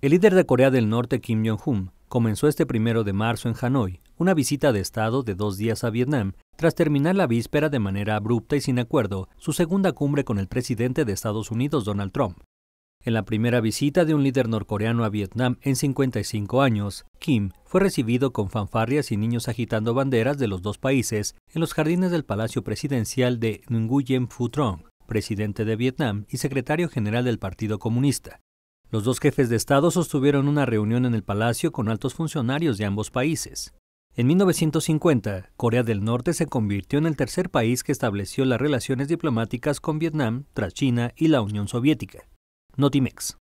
El líder de Corea del Norte, Kim Jong-un, comenzó este primero de marzo en Hanoi una visita de Estado de dos días a Vietnam tras terminar la víspera de manera abrupta y sin acuerdo su segunda cumbre con el presidente de Estados Unidos, Donald Trump. En la primera visita de un líder norcoreano a Vietnam en 55 años, Kim fue recibido con fanfarrias y niños agitando banderas de los dos países en los jardines del Palacio Presidencial de Nguyen Phu Trong, presidente de Vietnam y secretario general del Partido Comunista. Los dos jefes de Estado sostuvieron una reunión en el Palacio con altos funcionarios de ambos países. En 1950, Corea del Norte se convirtió en el tercer país que estableció las relaciones diplomáticas con Vietnam tras China y la Unión Soviética. Notimex.